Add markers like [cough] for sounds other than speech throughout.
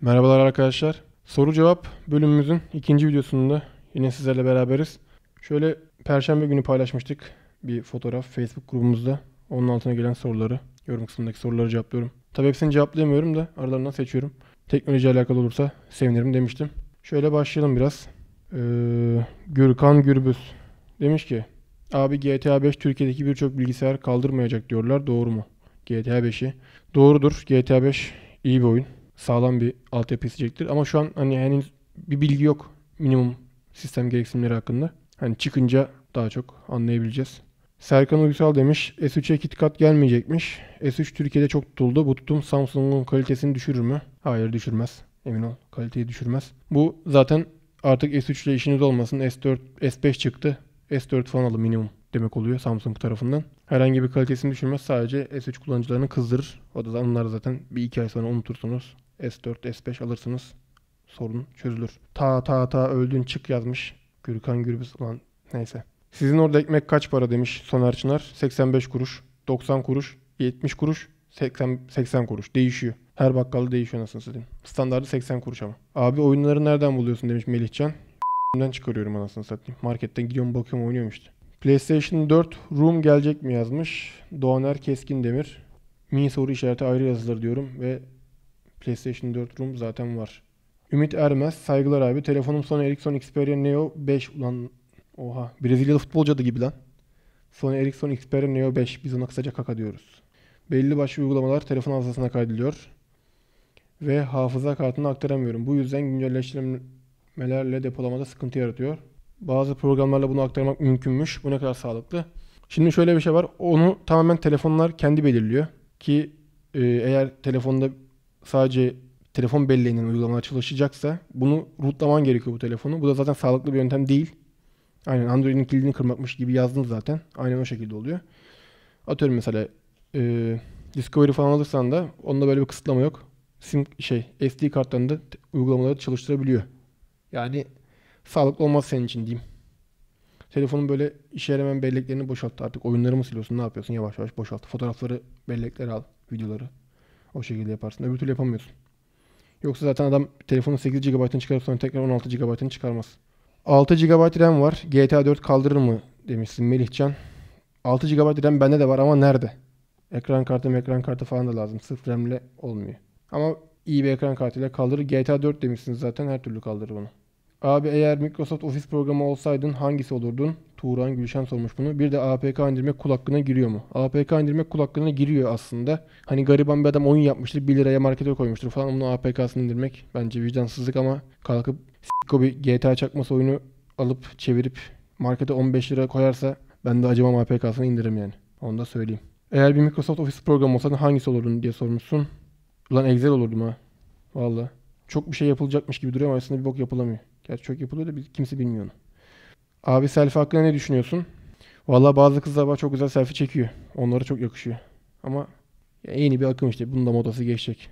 Merhabalar arkadaşlar. Soru cevap bölümümüzün ikinci videosunda yine sizlerle beraberiz. Şöyle perşembe günü paylaşmıştık bir fotoğraf Facebook grubumuzda. Onun altına gelen soruları, yorum kısmındaki soruları cevaplıyorum. Tabi hepsini cevaplayamıyorum da aralarından seçiyorum. Teknoloji alakalı olursa sevinirim demiştim. Şöyle başlayalım biraz. Ee, Gürkan Gürbüz demiş ki Abi GTA 5 Türkiye'deki birçok bilgisayar kaldırmayacak diyorlar. Doğru mu? GTA 5'i. Doğrudur. GTA 5 iyi bir oyun sağlam bir altyapı isteyecektir. Ama şu an hani henüz bir bilgi yok minimum sistem gereksinimleri hakkında. Hani çıkınca daha çok anlayabileceğiz. Serkan Uysal demiş S3'e KitKat gelmeyecekmiş. S3 Türkiye'de çok tutuldu. Bu tutum Samsung'un kalitesini düşürür mü? Hayır düşürmez. Emin ol kaliteyi düşürmez. Bu zaten artık S3 ile işiniz olmasın. S4, S5 çıktı. S4 falan alın minimum demek oluyor Samsung tarafından. Herhangi bir kalitesini düşürmez. Sadece S3 kullanıcılarını kızdırır. O da onlar zaten bir iki ay sonra unutursunuz. S4, S5 alırsınız sorun çözülür. Ta ta ta öldün çık yazmış. Gürkan Gürbüz olan neyse. Sizin orada ekmek kaç para demiş Soner Çınar. 85 kuruş, 90 kuruş, 70 kuruş, 80, 80 kuruş değişiyor. Her bakkalı değişiyor nasıl satayım. Standartı 80 kuruş ama. Abi oyunları nereden buluyorsun demiş Melihcan. Ben çıkarıyorum anasını satayım. Marketten gidiyorum bakıyorum oynuyorum işte. PlayStation 4 Room gelecek mi yazmış. Doğaner Keskin Demir. Mi soru işareti ayrı yazılır diyorum ve PlayStation 4 room zaten var. Ümit Ermez, saygılar abi. Telefonum Sony Ericsson Xperia Neo 5. Ulan oha. Brezilyalı futbolcu adı gibi lan. Sony Ericsson Xperia Neo 5. Biz ona kısaca kaka diyoruz. Belli başlı uygulamalar telefon hafızasına kaydediliyor. Ve hafıza kartını aktaramıyorum. Bu yüzden güncelleştirmelerle depolamada sıkıntı yaratıyor. Bazı programlarla bunu aktarmak mümkünmüş. Bu ne kadar sağlıklı. Şimdi şöyle bir şey var. Onu tamamen telefonlar kendi belirliyor. Ki e, eğer telefonda sadece telefon belleğinin uygulamalar çalışacaksa bunu rootlaman gerekiyor bu telefonu. Bu da zaten sağlıklı bir yöntem değil. Aynen Android'in kilidini kırmakmış gibi yazdım zaten. Aynen o şekilde oluyor. Atıyorum mesela e, Discovery falan alırsan da onda böyle bir kısıtlama yok. SIM şey SD karttan da uygulamaları çalıştırabiliyor. Yani sağlıklı olmaz senin için diyeyim. Telefonun böyle işe yaramayan belleklerini boşalttı artık. Oyunları mı siliyorsun ne yapıyorsun yavaş yavaş boşalt. Fotoğrafları belleklere al videoları o şekilde yaparsın. Öbür türlü yapamıyorsun. Yoksa zaten adam telefonu 8 GB'ını çıkarıp sonra tekrar 16 GB'ını çıkarmaz. 6 GB RAM var. GTA 4 kaldırır mı demişsin Melihcan. 6 GB RAM bende de var ama nerede? Ekran kartı ekran kartı falan da lazım. Sırf RAM'le olmuyor. Ama iyi bir ekran kartıyla kaldırır. GTA 4 demişsiniz zaten her türlü kaldırır bunu. Abi eğer Microsoft Office programı olsaydın hangisi olurdun? Tuğran Gülşen sormuş bunu. Bir de APK indirme kul hakkına giriyor mu? APK indirmek kul hakkına giriyor aslında. Hani gariban bir adam oyun yapmıştır 1 liraya markete koymuştur falan. Onun APK'sını indirmek bence vicdansızlık ama kalkıp s**ko bir GTA çakması oyunu alıp çevirip markete 15 lira koyarsa ben de acımam APK'sını indiririm yani. Onu da söyleyeyim. Eğer bir Microsoft Office programı olsaydın hangisi olurdun diye sormuşsun. Ulan Excel olurdum ha. Valla. Çok bir şey yapılacakmış gibi duruyor ama aslında bir bok yapılamıyor. Gerçi çok yapılıyor da kimse bilmiyor onu. Abi selfie hakkında ne düşünüyorsun? Valla bazı kızlar var çok güzel selfie çekiyor. Onlara çok yakışıyor. Ama ya yeni bir akım işte. Bunun da modası geçecek.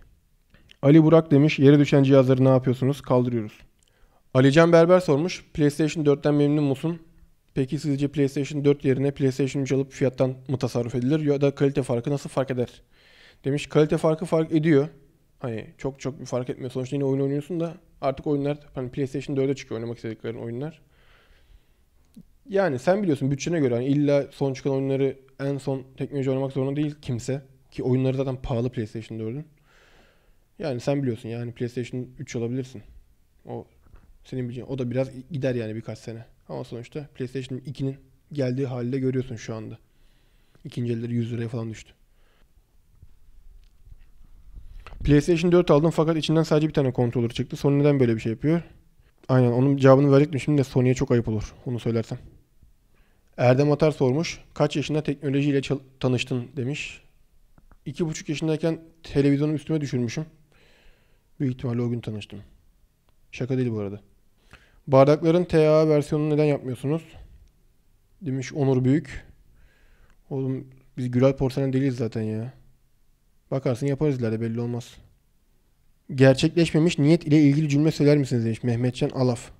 Ali Burak demiş yere düşen cihazları ne yapıyorsunuz? Kaldırıyoruz. Alican Berber sormuş. PlayStation 4'ten memnun musun? Peki sizce PlayStation 4 yerine PlayStation 3 alıp fiyattan mı tasarruf edilir ya da kalite farkı nasıl fark eder? Demiş kalite farkı fark ediyor. Hani çok çok bir fark etmiyor. Sonuçta yine oyun oynuyorsun da artık oyunlar hani PlayStation 4'e çıkıyor oynamak istediklerin oyunlar. Yani sen biliyorsun bütçene göre hani illa son çıkan oyunları en son teknoloji oynamak zorunda değil kimse. Ki oyunları zaten pahalı PlayStation 4'ün. Yani sen biliyorsun yani PlayStation 3 olabilirsin. O senin bileceğin. O da biraz gider yani birkaç sene. Ama sonuçta PlayStation 2'nin geldiği halde görüyorsun şu anda. İkinci elleri 100 liraya falan düştü. PlayStation 4 aldım fakat içinden sadece bir tane controller çıktı. Sony neden böyle bir şey yapıyor? Aynen onun cevabını verecektim şimdi de Sony'ye çok ayıp olur onu söylersem. Erdem Atar sormuş. Kaç yaşında teknolojiyle tanıştın demiş. İki buçuk yaşındayken televizyonu üstüme düşürmüşüm. Büyük ihtimalle o gün tanıştım. Şaka değil bu arada. Bardakların TA versiyonunu neden yapmıyorsunuz? Demiş Onur Büyük. Oğlum biz Güral Porselen değiliz zaten ya. Bakarsın yaparız ileride belli olmaz. Gerçekleşmemiş niyet ile ilgili cümle söyler misiniz demiş Mehmetcan Alaf.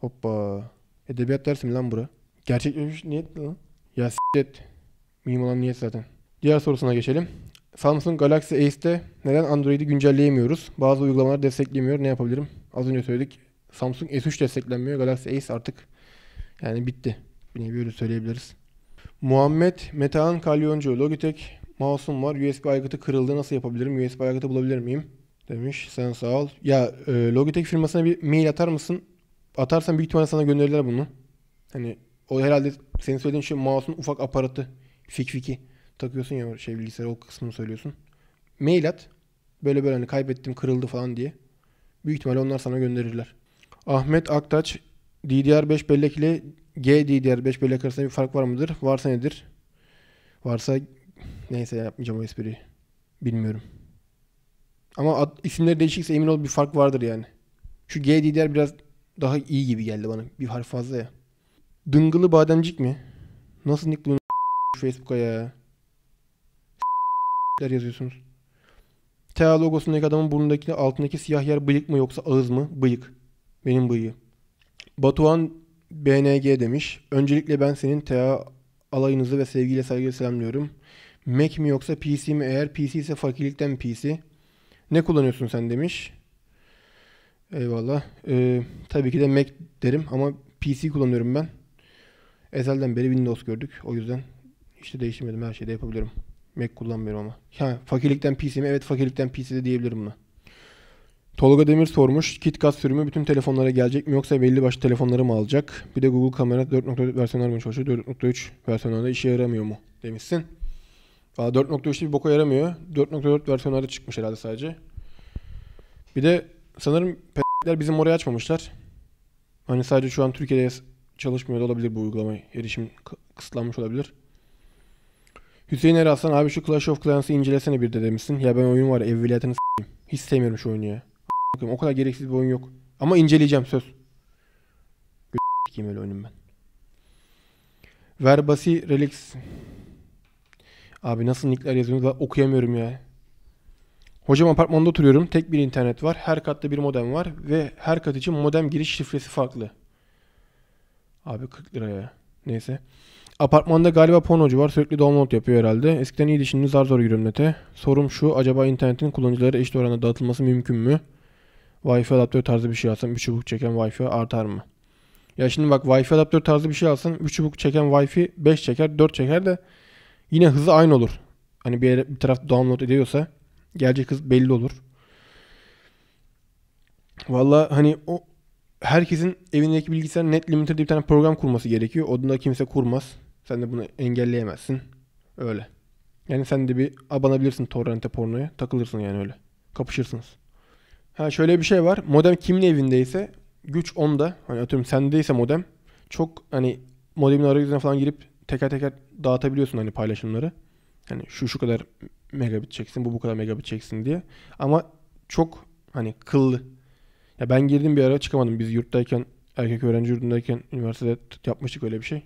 Hoppa. Edebiyat dersi mi lan bura? Gerçekleşmiş niyet mi lan? Ya s**t. Mühim olan niyet zaten. Diğer sorusuna geçelim. Samsung Galaxy Ace'de neden Android'i güncelleyemiyoruz? Bazı uygulamalar desteklemiyor. Ne yapabilirim? Az önce söyledik. Samsung S3 desteklenmiyor. Galaxy Ace artık yani bitti. Bir nevi öyle söyleyebiliriz. Muhammed Metehan Kalyoncu Logitech Mouse'um var. USB aygıtı kırıldı. Nasıl yapabilirim? USB aygıtı bulabilir miyim? Demiş. Sen sağ ol. Ya e, Logitech firmasına bir mail atar mısın? Atarsan büyük ihtimalle sana gönderirler bunu. Hani o herhalde senin söylediğin şu şey mouse'un ufak aparatı. Fik fiki. Takıyorsun ya şey bilgisayar o kısmını söylüyorsun. Mail at. Böyle böyle hani kaybettim kırıldı falan diye. Büyük ihtimalle onlar sana gönderirler. Ahmet Aktaç DDR5 bellek ile GDDR5 bellek arasında bir fark var mıdır? Varsa nedir? Varsa Neyse yapmayacağım o espriyi. Bilmiyorum. Ama ad, isimleri değişikse emin ol bir fark vardır yani. Şu GDDR biraz daha iyi gibi geldi bana. Bir harf fazla ya. Dıngılı bademcik mi? Nasıl nick bunu [laughs] Facebook'a ya? [laughs] yazıyorsunuz. TA logosundaki adamın burnundaki altındaki siyah yer bıyık mı yoksa ağız mı? Bıyık. Benim bıyığı. Batuhan BNG demiş. Öncelikle ben senin TA alayınızı ve sevgiyle saygıyla selamlıyorum. Mac mi yoksa PC mi? Eğer PC ise fakirlikten PC. Ne kullanıyorsun sen demiş. Eyvallah. Ee, tabii ki de Mac derim ama PC kullanıyorum ben. Ezelden beri Windows gördük. O yüzden işte değiştirmedim. Her şeyde yapabilirim. Mac kullanmıyorum ama. Ha, fakirlikten PC mi? Evet fakirlikten PC de diyebilirim buna. Tolga Demir sormuş. KitKat sürümü bütün telefonlara gelecek mi yoksa belli başlı telefonları mı alacak? Bir de Google Kamera 4.4 versiyonlar mı çalışıyor? 4.3 versiyonlarında işe yaramıyor mu? Demişsin. Aa, 4.3'te bir boka yaramıyor. 4.4 versiyonları çıkmış herhalde sadece. Bir de sanırım p***ler bizim oraya açmamışlar. Hani sadece şu an Türkiye'de çalışmıyor da olabilir bu uygulama. Erişim kısıtlanmış olabilir. Hüseyin Eraslan abi şu Clash of Clans'ı incelesene bir de demişsin. Ya ben oyun var ya evveliyatını s***yim. Hiç sevmiyorum şu oyunu ya. O kadar gereksiz bir oyun yok. Ama inceleyeceğim söz. Gö***yim öyle oyunum ben. Verbasi Relics Abi nasıl nickler yazıyorsunuz? Okuyamıyorum ya. Hocam apartmanda oturuyorum. Tek bir internet var. Her katta bir modem var. Ve her kat için modem giriş şifresi farklı. Abi 40 liraya. Neyse. Apartmanda galiba pornocu var. Sürekli download yapıyor herhalde. Eskiden iyiydi şimdi zar zor giriyorum nete. Sorum şu. Acaba internetin kullanıcılara eşit oranda dağıtılması mümkün mü? Wi-Fi adaptör tarzı bir şey alsam 3 çubuk çeken Wi-Fi artar mı? Ya şimdi bak Wi-Fi adaptör tarzı bir şey alsan, 3 çubuk çeken Wi-Fi 5 çeker 4 çeker de Yine hızı aynı olur. Hani bir, yere, bir taraf download ediyorsa gelecek hız belli olur. Valla hani o herkesin evindeki bilgisayar net limiter bir tane program kurması gerekiyor. Odunda kimse kurmaz. Sen de bunu engelleyemezsin. Öyle. Yani sen de bir abanabilirsin torrente pornoya. Takılırsın yani öyle. Kapışırsınız. Ha şöyle bir şey var. Modem kimin evindeyse güç onda. Hani atıyorum sendeyse modem çok hani modemin arayüzüne falan girip teker teker dağıtabiliyorsun hani paylaşımları. Hani şu şu kadar megabit çeksin, bu bu kadar megabit çeksin diye. Ama çok hani kıllı. Ya ben girdim bir ara çıkamadım. Biz yurttayken, erkek öğrenci yurdundayken üniversitede yapmıştık öyle bir şey.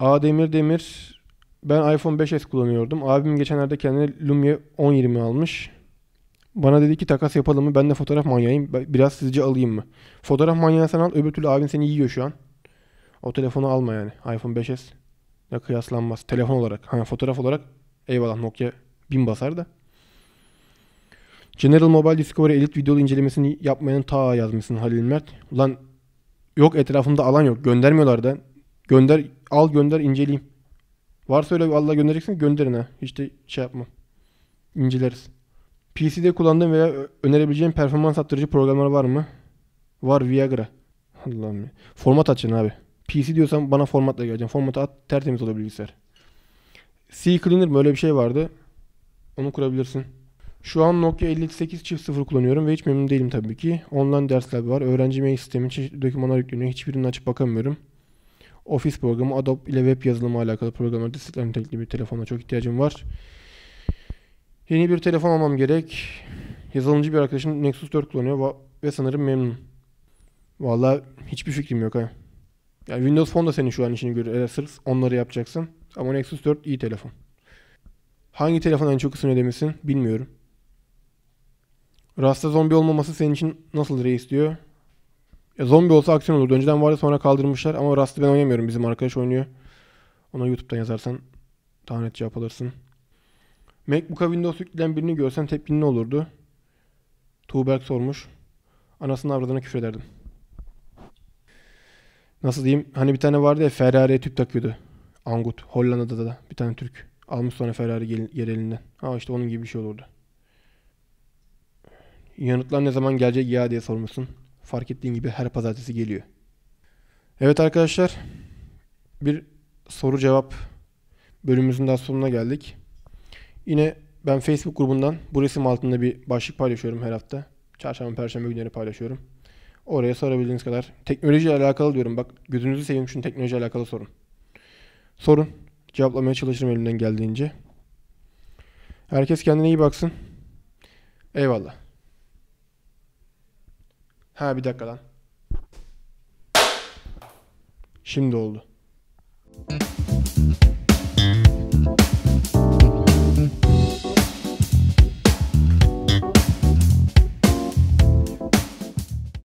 A Demir Demir ben iPhone 5S kullanıyordum. Abim geçenlerde kendine Lumia 1020 almış. Bana dedi ki takas yapalım mı? Ben de fotoğraf manyağıyım. Biraz sizce alayım mı? Fotoğraf manyağı sen al. Öbür türlü abin seni yiyor şu an. O telefonu alma yani. iPhone 5S ne kıyaslanmaz. Telefon olarak. Hani fotoğraf olarak eyvallah Nokia bin basar da. General Mobile Discovery Elite videolu incelemesini yapmayan ta yazmışsın Halil Mert. Ulan yok etrafımda alan yok. Göndermiyorlar da. Gönder al gönder inceleyeyim. Varsa öyle Allah göndereceksin gönderin ha. Hiç de şey yapma. İnceleriz. PC'de kullandığım veya önerebileceğim performans arttırıcı programlar var mı? Var Viagra. Allah'ım ya. Format açın abi. PC diyorsan bana formatla geleceksin. Formatı at tertemiz olabilir bilgisayar. C Cleaner mı bir şey vardı. Onu kurabilirsin. Şu an Nokia 58 çift sıfır kullanıyorum ve hiç memnun değilim tabii ki. Online dersler var. Öğrenci mail sistemi çeşitli dokümanlar yükleniyor. Hiçbirini açıp bakamıyorum. Office programı, Adobe ile web yazılımı alakalı programlar destekler nitelikli bir telefona çok ihtiyacım var. Yeni bir telefon almam gerek. Yazılımcı bir arkadaşım Nexus 4 kullanıyor ve sanırım memnun. Valla hiçbir fikrim yok ha. Yani Windows Phone da senin şu an işini görür. Eğer sırf onları yapacaksın. Ama Nexus 4 iyi telefon. Hangi telefon en çok ısınıyor demesin bilmiyorum. Rasta zombi olmaması senin için nasıl reis diyor. Ya zombi olsa aksiyon olur. Önceden vardı sonra kaldırmışlar ama Rust'ı ben oynamıyorum. Bizim arkadaş oynuyor. Ona YouTube'dan yazarsan tahmin et cevap alırsın. MacBook'a Windows yüklenen birini görsen tepkin ne olurdu? Tuğberk sormuş. Anasının avradına küfrederdim nasıl diyeyim hani bir tane vardı ya Ferrari'ye tüp takıyordu. Angut Hollanda'da da bir tane Türk. Almış sonra Ferrari yer elinden. Ha işte onun gibi bir şey olurdu. Yanıtlar ne zaman gelecek ya diye sormuşsun. Fark ettiğin gibi her pazartesi geliyor. Evet arkadaşlar bir soru cevap bölümümüzün daha sonuna geldik. Yine ben Facebook grubundan bu resim altında bir başlık paylaşıyorum her hafta. Çarşamba, perşembe günleri paylaşıyorum. Oraya sorabildiğiniz kadar. Teknolojiyle alakalı diyorum. Bak gözünüzü seveyim şunu teknolojiyle alakalı sorun. Sorun. Cevaplamaya çalışırım elimden geldiğince. Herkes kendine iyi baksın. Eyvallah. Ha bir dakika lan. Şimdi oldu.